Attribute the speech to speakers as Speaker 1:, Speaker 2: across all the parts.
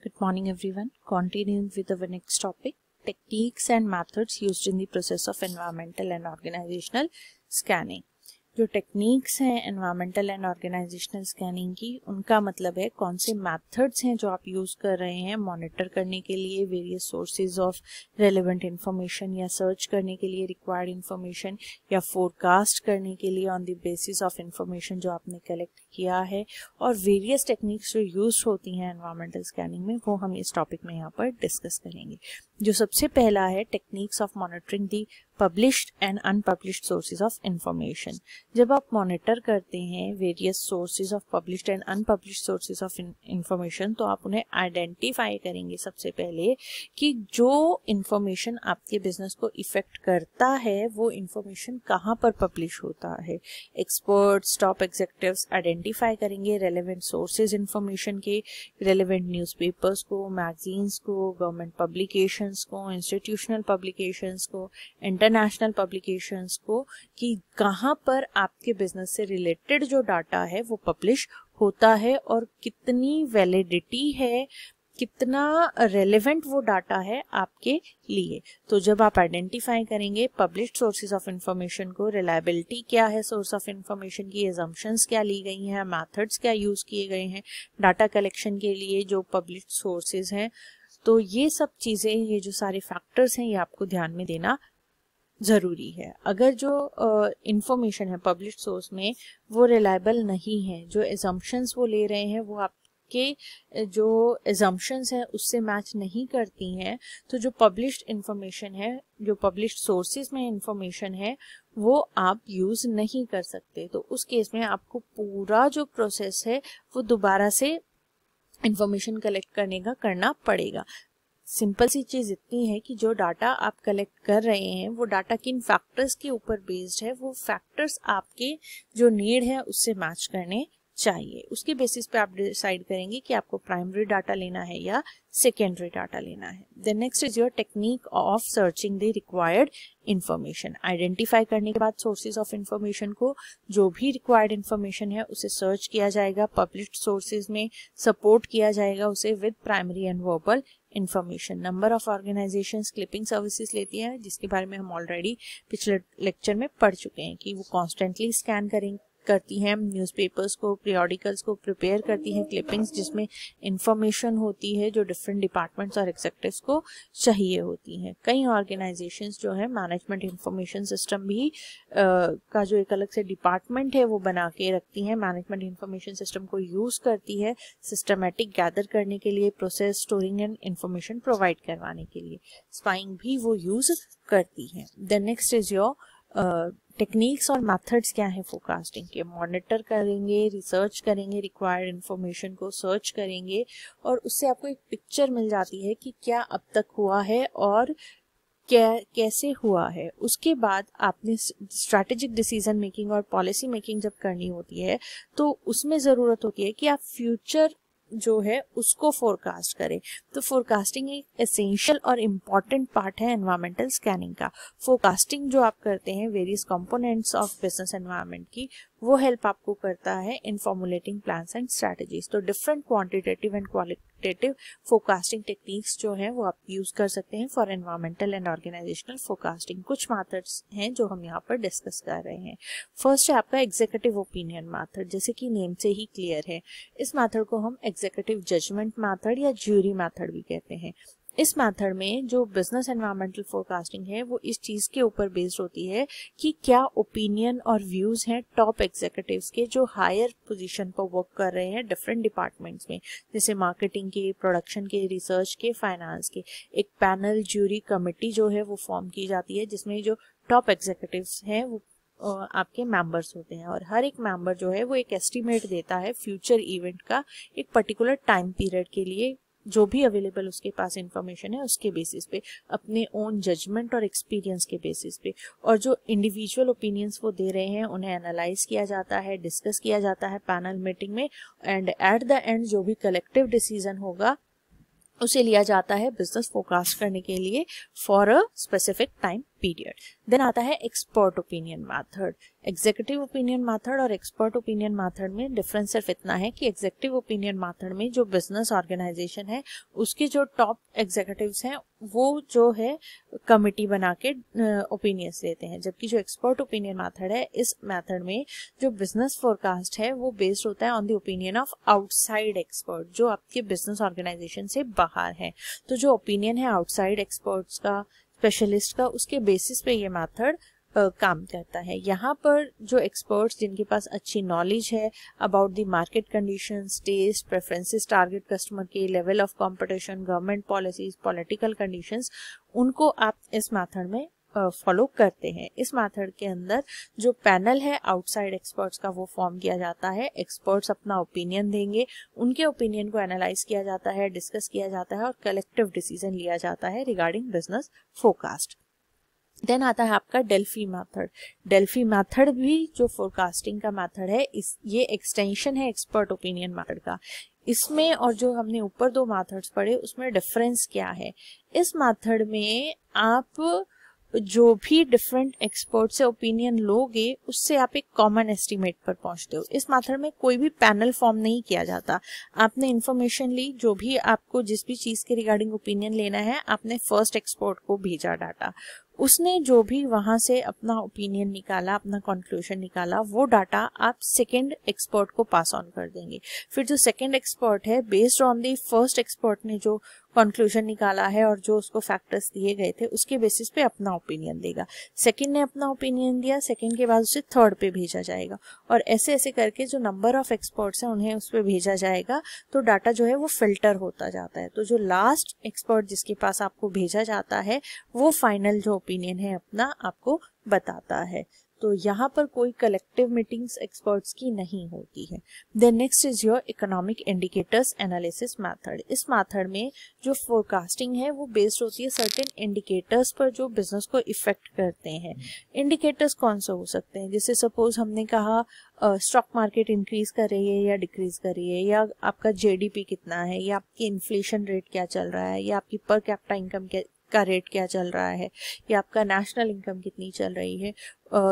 Speaker 1: Good morning everyone. Continuing with our next topic, techniques and methods used in the process of environmental and organizational scanning. जो techniques हैं environmental and organizational scanning की उनका मतलब है कौन से methods हैं जो आप यूज़ कर रहे हैं मॉनिटर करने के लिए various sources of relevant information या सर्च करने के लिए रिक्वायर्ड इन्फॉर्मेशन या फोरकास्ट करने के लिए on the basis of information जो आपने कलेक्ट किया है और वेरियस टेक्निक्स जो यूज होती हैं एनवायरमेंटल स्कैनिंग में वो हम इस टॉपिक में यहाँ पर डिस्कस करेंगे जो सबसे पहला है techniques of monitoring the published and unpublished sources of information जब आप मॉनिटर करते हैं various sources of published and unpublished sources of information तो आप उन्हें आइडेंटिफाई करेंगे सबसे पहले कि जो इंफॉर्मेशन आपके बिजनेस को इफेक्ट करता है वो इंफॉर्मेशन कहाँ पर पब्लिश होता है एक्सपर्ट्स टॉप एग्जेक्टिव आइडेंटिफाई करेंगे रेलिवेंट सोर्सेज इंफॉर्मेशन के न्यूज न्यूज़पेपर्स को मैगजीन्स को गवर्नमेंट पब्लिकेशंस को इंस्टीट्यूशनल पब्लिकेशंस को इंटर इंटरनेशनल पब्लिकेशंस को कि कहाँ पर आपके बिजनेस से रिलेटेड जो डाटा है वो पब्लिश होता है और कितनी वैलिडिटी है कितना रेलेवेंट वो डाटा है आपके लिए तो जब आप आइडेंटिफाई करेंगे पब्लिश सोर्सेज ऑफ इंफॉर्मेशन को रिलायबिलिटी क्या है सोर्स ऑफ इंफॉर्मेशन की एजम्पन्स क्या ली गई हैं मैथड्स क्या यूज़ किए गए हैं डाटा कलेक्शन के लिए जो पब्लिश सोर्सेज हैं तो ये सब चीज़ें ये जो सारे फैक्टर्स हैं ये आपको ध्यान में देना ज़रूरी है अगर जो इंफॉर्मेशन uh, है पब्लिश सोर्स में वो रिलायबल नहीं है जो एजम्पन्स वो ले रहे हैं वो आपके जो एजम्पन्स हैं उससे मैच नहीं करती हैं तो जो पब्लिश्ड इन्फॉर्मेशन है जो पब्लिश सोर्सेज में इंफॉर्मेशन है वो आप यूज़ नहीं कर सकते तो उस केस में आपको पूरा जो प्रोसेस है वो दोबारा से इन्फॉर्मेशन कलेक्ट करने का करना पड़ेगा सिंपल सी चीज़ इतनी है कि जो डाटा आप कलेक्ट कर रहे हैं वो डाटा किन फैक्टर्स के ऊपर बेस्ड है वो फैक्टर्स आपके जो नीड है उससे मैच करने चाहिए उसके बेसिस पे आप डिसाइड करेंगे कि आपको प्राइमरी डाटा लेना है या सेकेंडरी डाटा लेना है the next is your technique of searching the required information identify करने के बाद सोर्सेज ऑफ इन्फॉर्मेशन को जो भी रिक्वायर्ड इन्फॉर्मेशन है उसे सर्च किया जाएगा पब्लिश सोर्सेज में सपोर्ट किया जाएगा उसे with primary and verbal information number of organization clipping services लेती है जिसके बारे में हम ऑलरेडी पिछले लेक्चर में पढ़ चुके हैं कि वो कॉन्स्टेंटली स्कैन करेंगे करती हैं न्यूज़पेपर्स को पीरियडिकल्स को प्रिपेयर करती हैं क्लिपिंग्स जिसमें इंफॉर्मेशन होती है जो डिफरेंट डिपार्टमेंट्स और एग्जेक्टिव्स को चाहिए होती हैं कई ऑर्गेनाइजेशंस जो है मैनेजमेंट इंफॉर्मेशन सिस्टम भी आ, का जो एक अलग से डिपार्टमेंट है वो बना के रखती हैं मैनेजमेंट इंफॉर्मेशन सिस्टम को यूज़ करती है सिस्टमेटिक गैदर करने के लिए process storing and information provide करवाने के लिए स्पाइंग भी वो यूज़ करती है the next is your techniques और मेथड्स क्या है फोकास्टिंग के मॉनिटर करेंगे रिसर्च करेंगे रिक्वायर्ड इन्फॉर्मेशन को सर्च करेंगे और उससे आपको एक पिक्चर मिल जाती है कि क्या अब तक हुआ है और क्या कैसे हुआ है उसके बाद आपने स्ट्रैटेजिक डिसीजन मेकिंग और पॉलिसी मेकिंग जब करनी होती है तो उसमें ज़रूरत होती है कि आप फ्यूचर जो है उसको फोरकास्ट करें तो फोरकास्टिंग एक एसेंशियल और इम्पॉर्टेंट पार्ट है एनवायरमेंटल स्कैनिंग का फोरकास्टिंग जो आप करते हैं various components of business environment की वो हेल्प आपको करता है in formulating plan and strategies तो different quantitative and qualitative forecasting techniques जो है वो आप यूज कर सकते हैं for environmental and organizational forecasting कुछ माथड्स हैं जो हम यहाँ पर डिस्कस कर रहे हैं फर्स्ट है आपका एग्जीक्यूटिव ओपिनियन माथड जैसे कि नेम से ही क्लियर है इस मैथड को हम एग्जीक्यूटिव जजमेंट मैथड या ज्यूरी मैथड भी कहते हैं इस मेथड में जो बिजनेस एनवायरमेंटल फोरकास्टिंग है वो इस चीज़ के ऊपर बेस्ड होती है कि क्या ओपिनियन और व्यूज़ हैं टॉप एग्जीक्यूटिव के जो हायर पोजीशन पर वर्क कर रहे हैं डिफरेंट डिपार्टमेंट्स में जैसे मार्केटिंग के प्रोडक्शन के रिसर्च के फाइनेंस के एक पैनल ज्यूरी कमेटी जो है वो फॉर्म की जाती है जिसमें जो टॉप एग्जीक्यूटिव हैं वो आपके मेंबर्स होते हैं और हर एक मेंबर जो है वो एक एस्टिमेट देता है फ्यूचर इवेंट का एक पर्टिकुलर टाइम पीरियड के लिए जो भी अवेलेबल उसके पास इंफॉर्मेशन है उसके बेसिस पे अपने ओन जजमेंट और एक्सपीरियंस के बेसिस पे और जो इंडिविजुअल ओपिनियंस वो दे रहे हैं उन्हें एनालाइज किया जाता है डिस्कस किया जाता है पैनल मीटिंग में एंड एट द एंड जो भी कलेक्टिव डिसीजन होगा उसे लिया जाता है बिजनेस फोकास्ट करने के लिए for a specific time period then आता है expert opinion method executive opinion method और एक्सपर्ट ओपिनियन मैथड में डिफरेंस सिर्फ इतना है कि एग्जीक्यूटिव ओपिनियन मैथड में जो बिजनेस ऑर्गेनाइजेशन है उसके जो टॉप एग्जीक्यूटिव हैं वो जो है कमिटी बना के ओपिनियंस देते हैं जबकि जो एक्सपर्ट ओपिनियन मैथड है इस मैथड में जो बिजनेस फोरकास्ट है वो बेस्ड होता है on the opinion of outside expert जो आपके बिजनेस ऑर्गेनाइजेशन से बाहर है तो जो ओपिनियन है आउटसाइड एक्सपर्ट्स का स्पेशलिस्ट का उसके बेसिस पे ये मेथड काम करता है यहाँ पर जो एक्सपर्ट्स जिनके पास अच्छी नॉलेज है about the market conditions taste preferences target customer के level of competition government policies political conditions उनको आप इस मेथड में फॉलो करते हैं इस मेथड के अंदर जो पैनल है आउटसाइड एक्सपर्ट्स का वो फॉर्म किया जाता है एक्सपर्ट्स अपना ओपिनियन देंगे उनके ओपिनियन को एनालाइज किया जाता है डिस्कस किया जाता है और कलेक्टिव डिसीजन लिया जाता है रिगार्डिंग बिजनेस फोरकास्ट देन आता है आपका डेल्फी मेथड डेल्फी मेथड भी जो फोरकास्टिंग का मेथड है इस ये एक्सटेंशन है एक्सपर्ट ओपिनियन मेथड का इसमें और जो हमने ऊपर दो मेथड्स पढ़े उसमें डिफरेंस क्या है इस मेथड में आप जो भी डिफरेंट एक्सपर्ट से ओपिनियन लोगे उससे आप एक कॉमन एस्टिमेट पर पहुंचते हो इस माथड में कोई भी पैनल फॉर्म नहीं किया जाता आपने इन्फॉर्मेशन ली जो भी आपको जिस भी चीज के रिगार्डिंग ओपिनियन लेना है आपने फर्स्ट एक्सपर्ट को भेजा डाटा उसने जो भी वहां से अपना ओपिनियन निकाला अपना कंक्लूजन निकाला वो डाटा आप सेकेंड एक्सपर्ट को पास ऑन कर देंगे फिर जो सेकेंड एक्सपर्ट है based on the first expert ने जो कंक्लूजन निकाला है और जो उसको फैक्टर्स दिए गए थे उसके बेसिस पे अपना ओपिनियन देगा सेकेंड ने अपना ओपिनियन दिया सेकंड के बाद उसे थर्ड पे भेजा जाएगा और ऐसे ऐसे करके जो नंबर ऑफ एक्सपर्ट्स हैं उन्हें उस पर भेजा जाएगा तो डाटा जो है वो फिल्टर होता जाता है तो जो लास्ट एक्सपर्ट जिसके पास आपको भेजा जाता है वो फाइनल जो ओपिनियन है अपना आपको बताता है तो यहाँ पर कोई कलेक्टिव मीटिंग्स एक्सपर्ट्स की नहीं होती है then next is your economic indicators analysis method इस मेथड में जो फोरकास्टिंग है वो बेस्ड होती है सर्टेन इंडिकेटर्स पर जो बिजनेस को इफेक्ट करते हैं इंडिकेटर्स कौन से हो सकते हैं जैसे सपोज हमने कहा स्टॉक मार्केट इंक्रीज कर रही है या डिक्रीज कर रही है या आपका जेडीपी कितना है या आपकी इन्फ्लेशन रेट क्या चल रहा है या आपकी पर कैपिटा इनकम का रेट क्या चल रहा है या आपका नेशनल इनकम कितनी चल रही है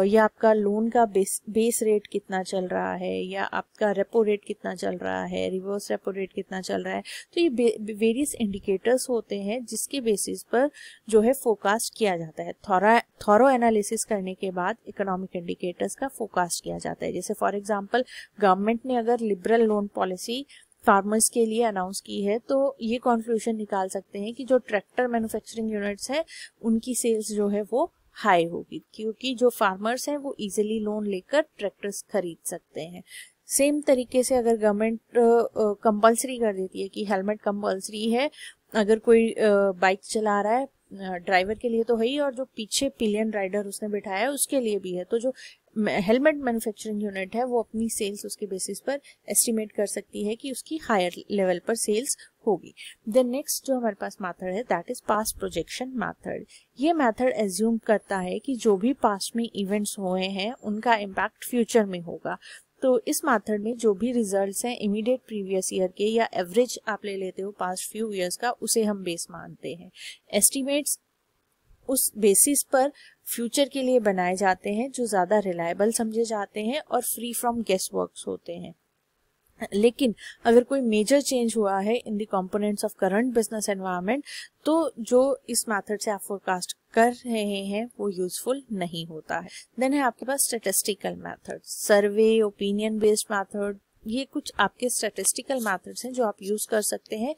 Speaker 1: या आपका लोन का बेस बेस रेट कितना चल रहा है या आपका रेपो रेट कितना चल रहा है रिवर्स रेपो रेट कितना चल रहा है तो ये वेरियस इंडिकेटर्स होते हैं जिसके बेसिस पर जो है फोकास्ट किया जाता है थोरा थॉरो एनालिसिस करने के बाद इकोनॉमिक इंडिकेटर्स का फोकास्ट किया जाता है जैसे फॉर एग्जाम्पल गवर्नमेंट ने अगर लिबरल लोन पॉलिसी फार्मर्स के लिए अनाउंस की है तो ये कॉन्क्लूजन निकाल सकते हैं कि जो ट्रैक्टर मैन्युफैक्चरिंग यूनिट्स हैं उनकी सेल्स जो है वो हाई होगी क्योंकि जो फार्मर्स हैं वो इजीली लोन लेकर ट्रैक्टर्स खरीद सकते हैं सेम तरीके से अगर गवर्नमेंट कंपलसरी कर देती है कि हेलमेट कंपलसरी है अगर कोई बाइक चला रहा है ड्राइवर के लिए तो है ही और जो पीछे पिलियन राइडर उसने बिठाया है उसके लिए भी है तो जो हेलमेट मैन्युफैक्चरिंग यूनिट है वो अपनी सेल्स उसके बेसिस पर एस्टिमेट कर सकती है कि उसकी हायर लेवल पर सेल्स होगी देन नेक्स्ट जो हमारे पास मैथड है that is past projection method ये मैथड एज्यूम करता है कि जो भी पास्ट में इवेंट्स हुए हैं उनका इम्पैक्ट फ्यूचर में होगा तो इस मेथड में जो भी रिजल्ट्स हैं इमीडिएट प्रीवियस ईयर के या एवरेज आप ले लेते हो पास्ट फ्यू ईयर्स का उसे हम बेस मानते हैं एस्टीमेट्स उस बेसिस पर फ्यूचर के लिए बनाए जाते हैं जो ज़्यादा रिलायबल समझे जाते हैं और फ्री फ्रॉम गेस वर्क्स होते हैं लेकिन अगर कोई मेजर चेंज हुआ है in the components of current business environment तो जो इस मेथड से आप फोरकास्ट कर रहे हैं वो यूजफुल नहीं होता है देन है आपके पास statistical method survey opinion based method ये कुछ आपके स्टेटिस्टिकल मैथड्स हैं जो आप यूज़ कर सकते हैं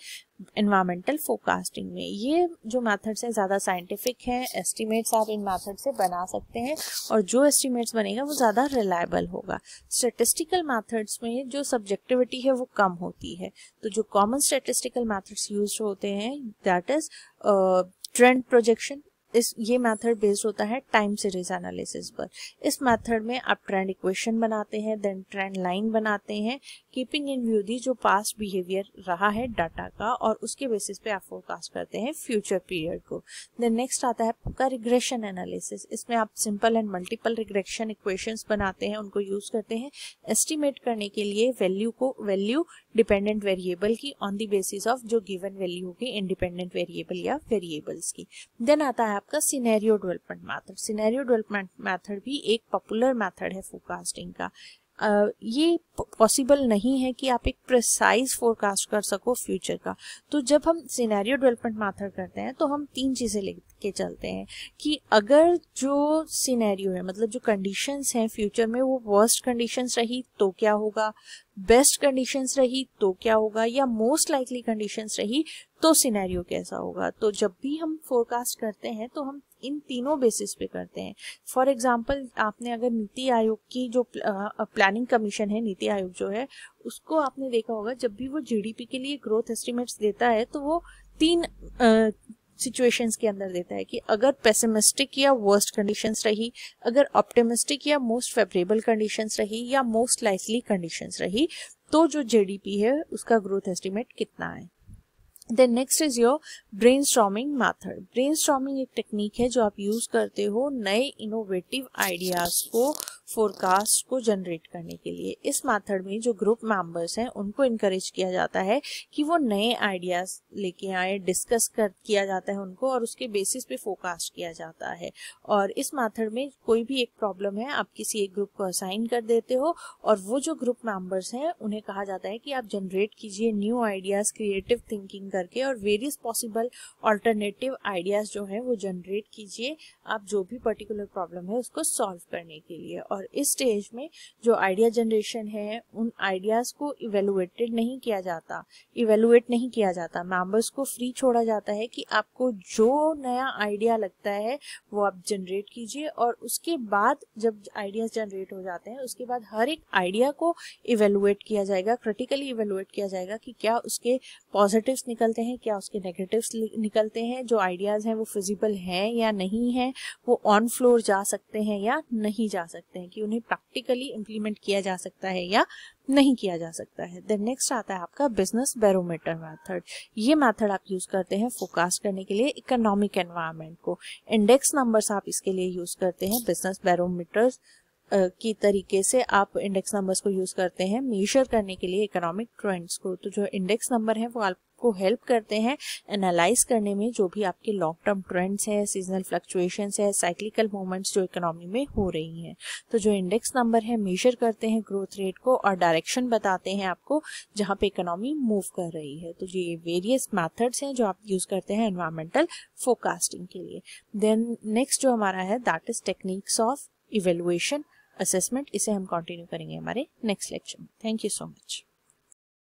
Speaker 1: इन्वामेंटल फोकास्टिंग में ये जो मैथड्स हैं ज़्यादा साइंटिफिक हैं एस्टिमेट्स आप इन मैथड से बना सकते हैं और जो एस्टिमेट्स बनेगा वो ज़्यादा रिलायबल होगा स्टेटिस्टिकल मैथड्स में जो सब्जेक्टिविटी है वो कम होती है तो जो कॉमन स्टेटिस्टिकल मैथड्स यूज होते हैं दैट इज़ ट्रेंड प्रोजेक्शन इस ये मेथड बेस्ड होता है टाइम सीरीज एनालिसिस पर इस मेथड में आप ट्रेंड इक्वेशन बनाते हैं देन ट्रेंड लाइन बनाते हैं कीपिंग इन व्यू दी जो पास्ट बिहेवियर रहा है डाटा का और उसके बेसिस पे आप फोरकास्ट करते हैं फ्यूचर पीरियड को देन नेक्स्ट आता है आपका रिग्रेशन एनालिसिस इसमें आप simple and multiple regression equation बनाते हैं उनको यूज करते हैं एस्टिमेट करने के लिए वैल्यू को वैल्यू डिपेंडेंट वेरिएबल की ऑन द बेसिस ऑफ जो गिवन वैल्यू होगी इंडिपेंडेंट वेरिएबल या वेरिएबल्स की देन आता है आपका scenario development method scenario development method भी एक पॉपुलर मैथड है फोरकास्टिंग का Uh, ये पॉसिबल नहीं है कि आप एक प्रिसाइज फोरकास्ट कर सको फ्यूचर का तो जब हम सिनेरियो डेवलपमेंट मैथड करते हैं तो हम तीन चीज़ें लेके चलते हैं कि अगर जो सिनेरियो है मतलब जो कंडीशंस हैं फ्यूचर में वो वर्स्ट कंडीशंस रही तो क्या होगा बेस्ट कंडीशंस रही तो क्या होगा या मोस्ट लाइकली कंडीशंस रही तो सिनेरियो कैसा होगा तो जब भी हम फोरकास्ट करते हैं तो हम इन तीनों बेसिस पे करते हैं फॉर एग्जाम्पल आपने अगर नीति आयोग की जो प्लानिंग कमीशन है नीति आयोग जो है उसको आपने देखा होगा जब भी वो जीडीपी के लिए ग्रोथ एस्टिमेट्स देता है तो वो तीन सिचुएशंस के अंदर देता है कि अगर पेसिमिस्टिक या वर्स्ट कंडीशंस रही अगर ऑप्टिमिस्टिक या मोस्ट फेवरेबल कंडीशंस रही या मोस्ट लाइकली कंडीशंस रही तो जो जेडीपी है उसका ग्रोथ एस्टिमेट कितना है then next is your brainstorming method brainstorming एक टेक्निक है जो आप यूज करते हो नए इनोवेटिव आइडियाज को फोरकास्ट को जनरेट करने के लिए इस मेथड में जो ग्रुप मेंबर्स हैं उनको इनकरेज किया जाता है कि वो नए आइडियाज लेके आए डिस्कस कर किया जाता है उनको और उसके बेसिस पे फोरकास्ट किया जाता है और इस मेथड में कोई भी एक प्रॉब्लम है आप किसी एक ग्रुप को असाइन कर देते हो और वो जो ग्रुप मेंबर्स हैं उन्हें कहा जाता है कि आप जनरेट कीजिए न्यू आइडियाज क्रिएटिव थिंकिंग करके और वेरियस पॉसिबल ऑल्टरनेटिव आइडियाज जो है वो जनरेट कीजिए आप जो भी पर्टिकुलर प्रॉब्लम है उसको सॉल्व करने के लिए और और इस स्टेज में जो आइडिया जनरेशन है उन आइडियाज़ को इवेलुएटेड नहीं किया जाता इवेलुएट नहीं किया जाता मेंबर्स को फ्री छोड़ा जाता है कि आपको जो नया आइडिया लगता है वो आप जनरेट कीजिए और उसके बाद जब आइडियाज़ जनरेट हो जाते हैं उसके बाद हर एक आइडिया को इवेलुएट किया जाएगा क्रिटिकली इवेलुएट किया जाएगा कि क्या उसके पॉजिटिव्स निकलते हैं क्या उसके नेगेटिव्स निकलते हैं जो आइडियाज़ हैं वो फिजिबल हैं या नहीं है वो ऑन फ्लोर जा सकते हैं या नहीं जा सकते हैं हैं कि उन्हें प्रैक्टिकली इम्प्लीमेंट किया जा सकता है या नहीं किया जा सकता है देन नेक्स्ट आता है आपका बिजनेस बैरोमीटर मेथड ये मेथड आप यूज करते हैं फोकास्ट करने के लिए इकोनॉमिक एनवायरमेंट को इंडेक्स नंबर्स आप इसके लिए यूज करते हैं बिजनेस बैरोमीटर्स की तरीके से आप इंडेक्स नंबर्स को यूज करते हैं मेजर करने के लिए इकोनॉमिक ट्रेंड्स को तो जो इंडेक्स नंबर है वो आप आपको हेल्प करते हैं एनालाइज करने में जो भी आपके लॉन्ग टर्म ट्रेंड्स हैं सीजनल फ्लक्चुएशंस है साइक्लिकल मूवमेंट्स जो इकोनॉमी में हो रही हैं तो जो इंडेक्स नंबर है मेजर करते हैं ग्रोथ रेट को और डायरेक्शन बताते हैं आपको जहाँ पे इकोनॉमी मूव कर रही है तो ये वेरियस मैथड्स हैं जो आप यूज़ करते हैं एनवायरमेंटल फोकास्टिंग के लिए देन नेक्स्ट जो हमारा है that is techniques of evaluation assessment इसे हम कंटिन्यू करेंगे हमारे नेक्स्ट लेक्चर में थैंक यू सो मच